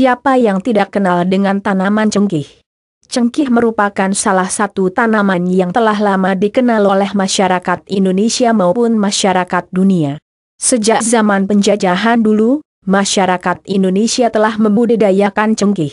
Siapa yang tidak kenal dengan tanaman cengkih? Cengkih merupakan salah satu tanaman yang telah lama dikenal oleh masyarakat Indonesia maupun masyarakat dunia. Sejak zaman penjajahan dulu, masyarakat Indonesia telah membudidayakan cengkih.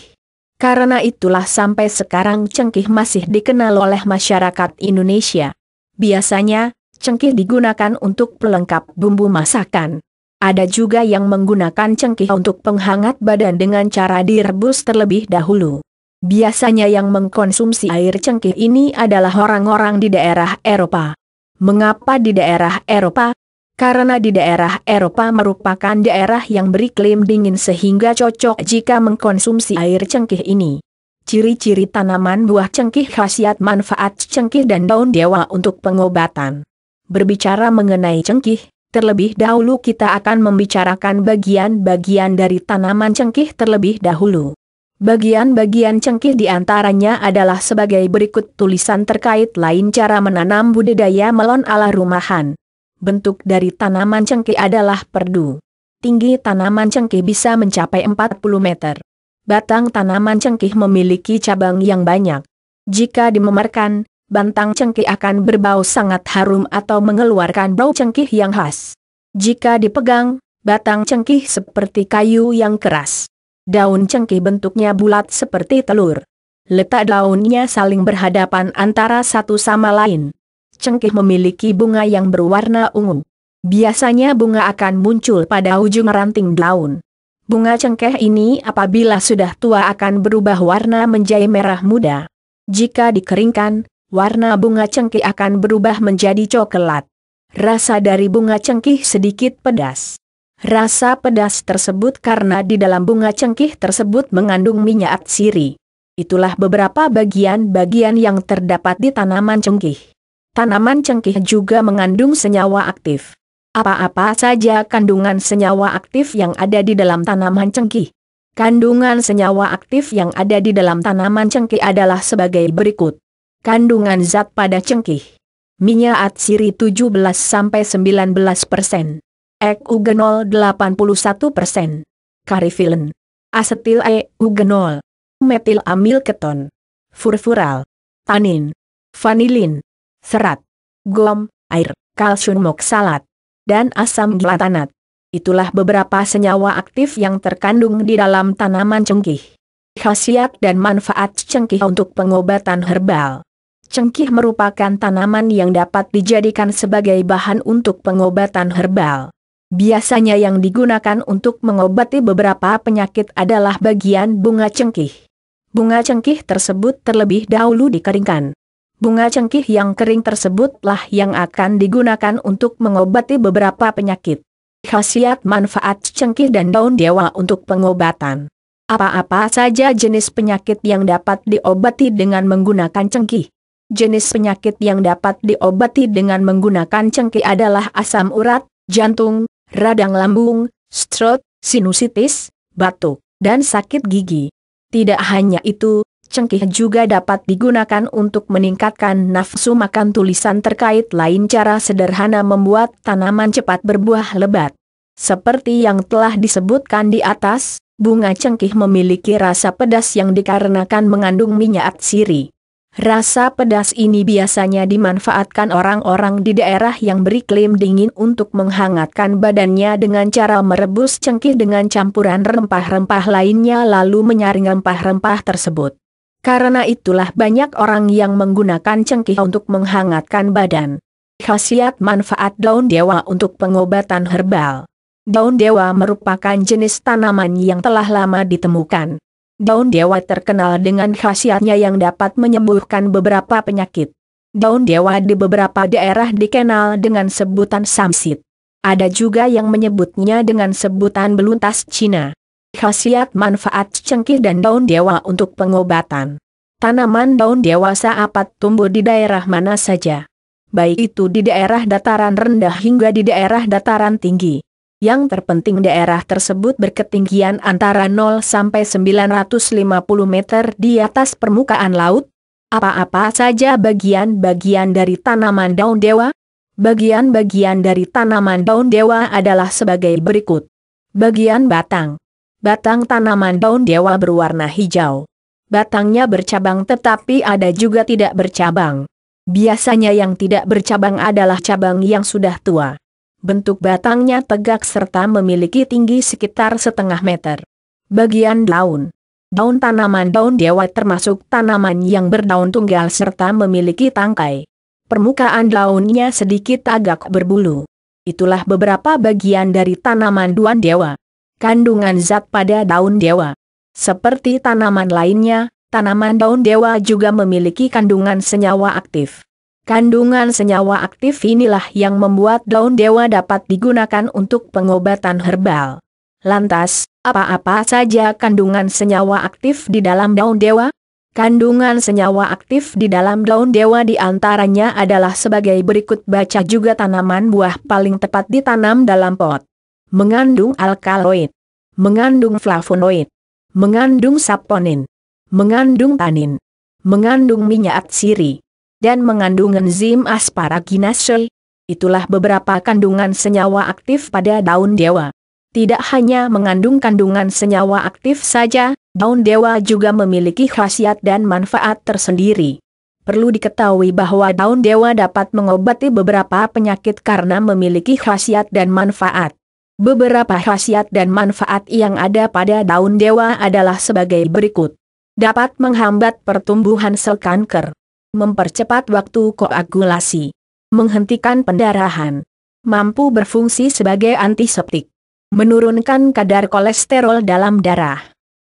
Karena itulah sampai sekarang cengkih masih dikenal oleh masyarakat Indonesia. Biasanya, cengkih digunakan untuk pelengkap bumbu masakan. Ada juga yang menggunakan cengkih untuk penghangat badan dengan cara direbus terlebih dahulu. Biasanya yang mengkonsumsi air cengkih ini adalah orang-orang di daerah Eropa. Mengapa di daerah Eropa? Karena di daerah Eropa merupakan daerah yang beriklim dingin sehingga cocok jika mengkonsumsi air cengkih ini. Ciri-ciri tanaman buah cengkih khasiat manfaat cengkih dan daun dewa untuk pengobatan. Berbicara mengenai cengkih, Terlebih dahulu kita akan membicarakan bagian-bagian dari tanaman cengkih terlebih dahulu. Bagian-bagian cengkih diantaranya adalah sebagai berikut tulisan terkait lain cara menanam budidaya melon ala rumahan. Bentuk dari tanaman cengkih adalah perdu. Tinggi tanaman cengkih bisa mencapai 40 meter. Batang tanaman cengkih memiliki cabang yang banyak. Jika dimemarkan, bantang cengkih akan berbau sangat harum atau mengeluarkan bau cengkih yang khas. Jika dipegang, batang cengkih seperti kayu yang keras. Daun cengkih bentuknya bulat seperti telur. Letak daunnya saling berhadapan antara satu sama lain. Cengkih memiliki bunga yang berwarna ungu. Biasanya bunga akan muncul pada ujung ranting daun. Bunga cengkeh ini apabila sudah tua akan berubah warna menjadi merah muda. Jika dikeringkan, warna bunga cengkih akan berubah menjadi coklat. Rasa dari bunga cengkih sedikit pedas. Rasa pedas tersebut karena di dalam bunga cengkih tersebut mengandung minyak siri. Itulah beberapa bagian-bagian yang terdapat di tanaman cengkih. Tanaman cengkih juga mengandung senyawa aktif. Apa-apa saja kandungan senyawa aktif yang ada di dalam tanaman cengkih. Kandungan senyawa aktif yang ada di dalam tanaman cengkih adalah sebagai berikut. Kandungan zat pada cengkih. Minyak atsiri 17-19%. eugenol 81%. Karifilen. Asetil eugenol. Metil amil keton. Furfural. Tanin. Vanilin. Serat. Gom, air, kalsium oksalat. Dan asam gelatanat. Itulah beberapa senyawa aktif yang terkandung di dalam tanaman cengkih khasiat dan manfaat cengkih untuk pengobatan herbal. Cengkih merupakan tanaman yang dapat dijadikan sebagai bahan untuk pengobatan herbal. Biasanya yang digunakan untuk mengobati beberapa penyakit adalah bagian bunga cengkih. Bunga cengkih tersebut terlebih dahulu dikeringkan. Bunga cengkih yang kering tersebutlah yang akan digunakan untuk mengobati beberapa penyakit. Khasiat manfaat cengkih dan daun dewa untuk pengobatan. Apa-apa saja jenis penyakit yang dapat diobati dengan menggunakan cengkih. Jenis penyakit yang dapat diobati dengan menggunakan cengkih adalah asam urat, jantung, radang lambung, stroke, sinusitis, batuk, dan sakit gigi. Tidak hanya itu, cengkih juga dapat digunakan untuk meningkatkan nafsu makan tulisan terkait lain cara sederhana membuat tanaman cepat berbuah lebat. Seperti yang telah disebutkan di atas, Bunga cengkih memiliki rasa pedas yang dikarenakan mengandung minyak siri. Rasa pedas ini biasanya dimanfaatkan orang-orang di daerah yang beriklim dingin untuk menghangatkan badannya dengan cara merebus cengkih dengan campuran rempah-rempah lainnya lalu menyaring rempah-rempah tersebut. Karena itulah banyak orang yang menggunakan cengkih untuk menghangatkan badan. Khasiat manfaat daun dewa untuk pengobatan herbal. Daun dewa merupakan jenis tanaman yang telah lama ditemukan. Daun dewa terkenal dengan khasiatnya yang dapat menyembuhkan beberapa penyakit. Daun dewa di beberapa daerah dikenal dengan sebutan samsit. Ada juga yang menyebutnya dengan sebutan beluntas Cina. Khasiat manfaat cengkih dan daun dewa untuk pengobatan. Tanaman daun dewasa apat tumbuh di daerah mana saja. Baik itu di daerah dataran rendah hingga di daerah dataran tinggi. Yang terpenting daerah tersebut berketinggian antara 0 sampai 950 meter di atas permukaan laut. Apa-apa saja bagian-bagian dari tanaman daun dewa? Bagian-bagian dari tanaman daun dewa adalah sebagai berikut. Bagian batang. Batang tanaman daun dewa berwarna hijau. Batangnya bercabang tetapi ada juga tidak bercabang. Biasanya yang tidak bercabang adalah cabang yang sudah tua bentuk batangnya tegak serta memiliki tinggi sekitar setengah meter. Bagian daun Daun tanaman daun dewa termasuk tanaman yang berdaun tunggal serta memiliki tangkai. Permukaan daunnya sedikit agak berbulu. Itulah beberapa bagian dari tanaman duan dewa. Kandungan zat pada daun dewa. Seperti tanaman lainnya, tanaman daun dewa juga memiliki kandungan senyawa aktif. Kandungan senyawa aktif inilah yang membuat daun dewa dapat digunakan untuk pengobatan herbal. Lantas, apa-apa saja kandungan senyawa aktif di dalam daun dewa? Kandungan senyawa aktif di dalam daun dewa diantaranya adalah sebagai berikut baca juga tanaman buah paling tepat ditanam dalam pot. Mengandung alkaloid. Mengandung flavonoid. Mengandung saponin. Mengandung tanin. Mengandung minyak siri dan mengandung enzim asparaginase. Itulah beberapa kandungan senyawa aktif pada daun dewa. Tidak hanya mengandung kandungan senyawa aktif saja, daun dewa juga memiliki khasiat dan manfaat tersendiri. Perlu diketahui bahwa daun dewa dapat mengobati beberapa penyakit karena memiliki khasiat dan manfaat. Beberapa khasiat dan manfaat yang ada pada daun dewa adalah sebagai berikut. Dapat menghambat pertumbuhan sel kanker mempercepat waktu koagulasi, menghentikan pendarahan, mampu berfungsi sebagai antiseptik, menurunkan kadar kolesterol dalam darah,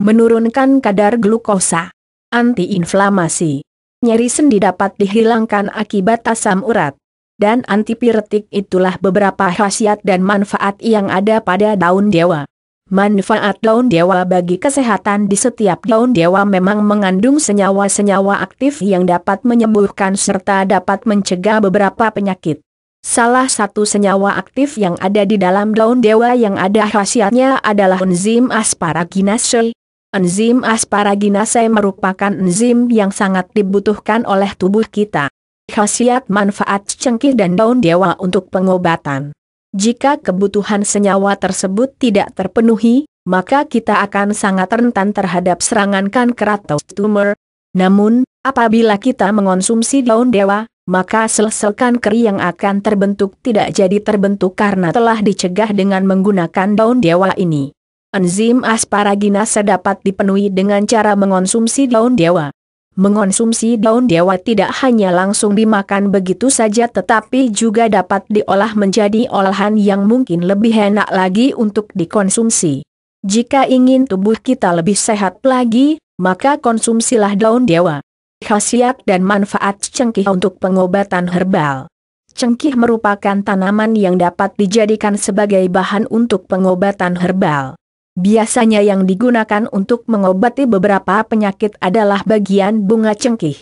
menurunkan kadar glukosa, antiinflamasi, nyeri sendi dapat dihilangkan akibat asam urat, dan antipiretik itulah beberapa khasiat dan manfaat yang ada pada daun dewa. Manfaat daun dewa bagi kesehatan di setiap daun dewa memang mengandung senyawa-senyawa aktif yang dapat menyembuhkan serta dapat mencegah beberapa penyakit. Salah satu senyawa aktif yang ada di dalam daun dewa yang ada khasiatnya adalah enzim asparaginase. Enzim asparaginase merupakan enzim yang sangat dibutuhkan oleh tubuh kita. Khasiat manfaat cengkih dan daun dewa untuk pengobatan jika kebutuhan senyawa tersebut tidak terpenuhi, maka kita akan sangat rentan terhadap serangan kanker atau tumor. Namun, apabila kita mengonsumsi daun dewa, maka sel-sel kanker yang akan terbentuk tidak jadi terbentuk karena telah dicegah dengan menggunakan daun dewa ini. Enzim asparaginase dapat dipenuhi dengan cara mengonsumsi daun dewa. Mengonsumsi daun dewa tidak hanya langsung dimakan begitu saja tetapi juga dapat diolah menjadi olahan yang mungkin lebih enak lagi untuk dikonsumsi. Jika ingin tubuh kita lebih sehat lagi, maka konsumsilah daun dewa. Khasiat dan manfaat cengkih untuk pengobatan herbal. Cengkih merupakan tanaman yang dapat dijadikan sebagai bahan untuk pengobatan herbal. Biasanya yang digunakan untuk mengobati beberapa penyakit adalah bagian bunga cengkih.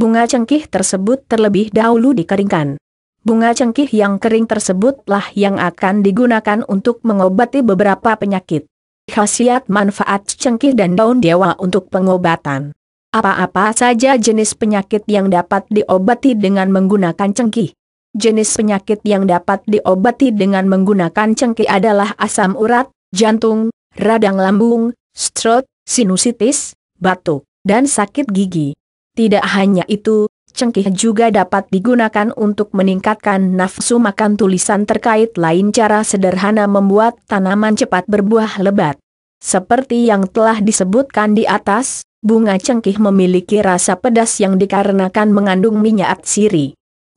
Bunga cengkih tersebut terlebih dahulu dikeringkan. Bunga cengkih yang kering tersebutlah yang akan digunakan untuk mengobati beberapa penyakit. Khasiat manfaat cengkih dan daun dewa untuk pengobatan. Apa-apa saja jenis penyakit yang dapat diobati dengan menggunakan cengkih. Jenis penyakit yang dapat diobati dengan menggunakan cengkih adalah asam urat, jantung, radang lambung, stroke, sinusitis, batuk, dan sakit gigi. Tidak hanya itu, cengkih juga dapat digunakan untuk meningkatkan nafsu makan tulisan terkait lain cara sederhana membuat tanaman cepat berbuah lebat. Seperti yang telah disebutkan di atas, bunga cengkih memiliki rasa pedas yang dikarenakan mengandung minyak siri.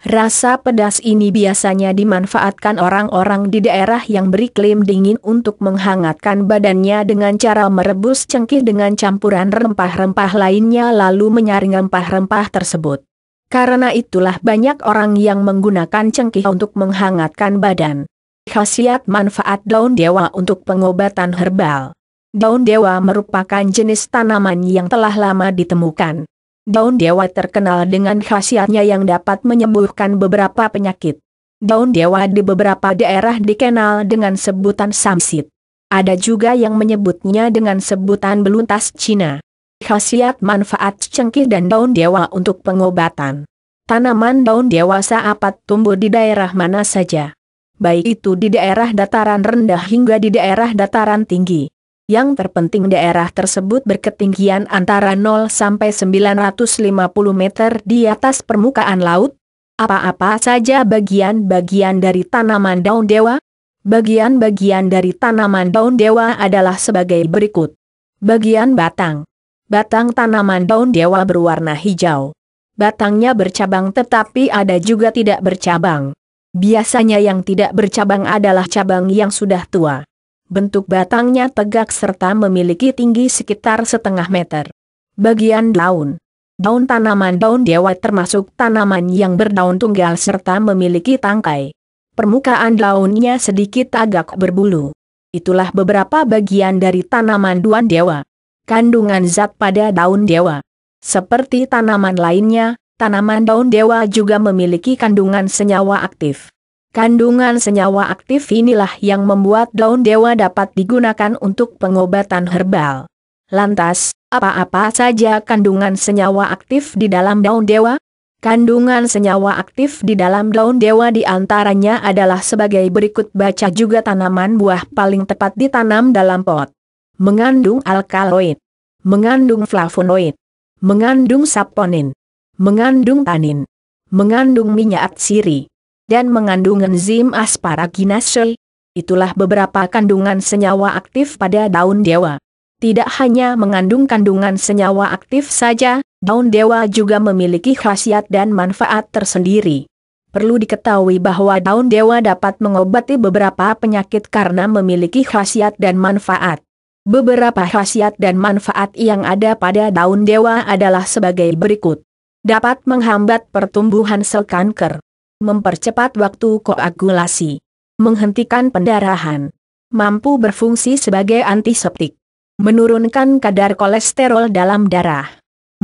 Rasa pedas ini biasanya dimanfaatkan orang-orang di daerah yang beriklim dingin untuk menghangatkan badannya dengan cara merebus cengkih dengan campuran rempah-rempah lainnya lalu menyaring rempah-rempah tersebut. Karena itulah banyak orang yang menggunakan cengkih untuk menghangatkan badan. Khasiat manfaat daun dewa untuk pengobatan herbal. Daun dewa merupakan jenis tanaman yang telah lama ditemukan. Daun dewa terkenal dengan khasiatnya yang dapat menyembuhkan beberapa penyakit. Daun dewa di beberapa daerah dikenal dengan sebutan samsit. Ada juga yang menyebutnya dengan sebutan beluntas Cina. Khasiat manfaat cengkih dan daun dewa untuk pengobatan. Tanaman daun dewa saapat tumbuh di daerah mana saja. Baik itu di daerah dataran rendah hingga di daerah dataran tinggi. Yang terpenting daerah tersebut berketinggian antara 0 sampai 950 meter di atas permukaan laut. Apa-apa saja bagian-bagian dari tanaman daun dewa? Bagian-bagian dari tanaman daun dewa adalah sebagai berikut. Bagian batang. Batang tanaman daun dewa berwarna hijau. Batangnya bercabang tetapi ada juga tidak bercabang. Biasanya yang tidak bercabang adalah cabang yang sudah tua. Bentuk batangnya tegak serta memiliki tinggi sekitar setengah meter. Bagian daun Daun tanaman daun dewa termasuk tanaman yang berdaun tunggal serta memiliki tangkai. Permukaan daunnya sedikit agak berbulu. Itulah beberapa bagian dari tanaman duan dewa. Kandungan zat pada daun dewa. Seperti tanaman lainnya, tanaman daun dewa juga memiliki kandungan senyawa aktif. Kandungan senyawa aktif inilah yang membuat daun dewa dapat digunakan untuk pengobatan herbal. Lantas, apa-apa saja kandungan senyawa aktif di dalam daun dewa? Kandungan senyawa aktif di dalam daun dewa diantaranya adalah sebagai berikut baca juga tanaman buah paling tepat ditanam dalam pot. Mengandung alkaloid. Mengandung flavonoid. Mengandung saponin. Mengandung tanin. Mengandung minyak siri dan mengandung enzim asparaginase. Itulah beberapa kandungan senyawa aktif pada daun dewa. Tidak hanya mengandung kandungan senyawa aktif saja, daun dewa juga memiliki khasiat dan manfaat tersendiri. Perlu diketahui bahwa daun dewa dapat mengobati beberapa penyakit karena memiliki khasiat dan manfaat. Beberapa khasiat dan manfaat yang ada pada daun dewa adalah sebagai berikut. Dapat menghambat pertumbuhan sel kanker mempercepat waktu koagulasi, menghentikan pendarahan, mampu berfungsi sebagai antiseptik, menurunkan kadar kolesterol dalam darah,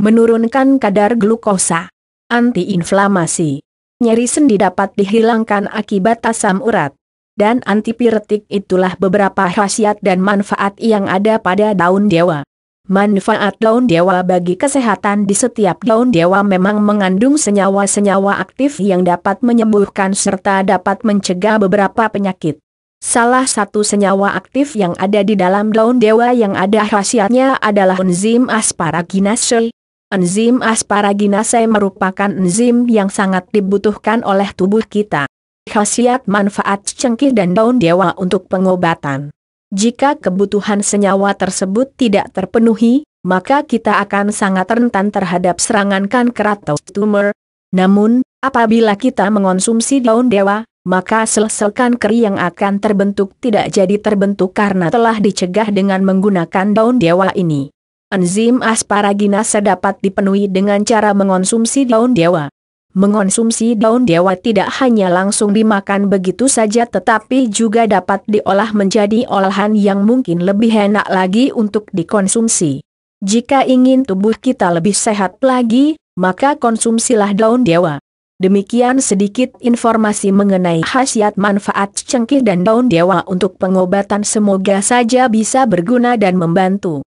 menurunkan kadar glukosa, antiinflamasi, nyeri sendi dapat dihilangkan akibat asam urat, dan antipiretik itulah beberapa khasiat dan manfaat yang ada pada daun dewa. Manfaat daun dewa bagi kesehatan di setiap daun dewa memang mengandung senyawa-senyawa aktif yang dapat menyembuhkan serta dapat mencegah beberapa penyakit. Salah satu senyawa aktif yang ada di dalam daun dewa yang ada khasiatnya adalah enzim asparaginase. Enzim asparaginase merupakan enzim yang sangat dibutuhkan oleh tubuh kita. Khasiat manfaat cengkih dan daun dewa untuk pengobatan jika kebutuhan senyawa tersebut tidak terpenuhi, maka kita akan sangat rentan terhadap serangan kanker atau tumor. Namun, apabila kita mengonsumsi daun dewa, maka sel-sel kanker yang akan terbentuk tidak jadi terbentuk karena telah dicegah dengan menggunakan daun dewa ini. Enzim asparaginase dapat dipenuhi dengan cara mengonsumsi daun dewa. Mengonsumsi daun dewa tidak hanya langsung dimakan begitu saja tetapi juga dapat diolah menjadi olahan yang mungkin lebih enak lagi untuk dikonsumsi. Jika ingin tubuh kita lebih sehat lagi, maka konsumsilah daun dewa. Demikian sedikit informasi mengenai khasiat manfaat cengkih dan daun dewa untuk pengobatan semoga saja bisa berguna dan membantu.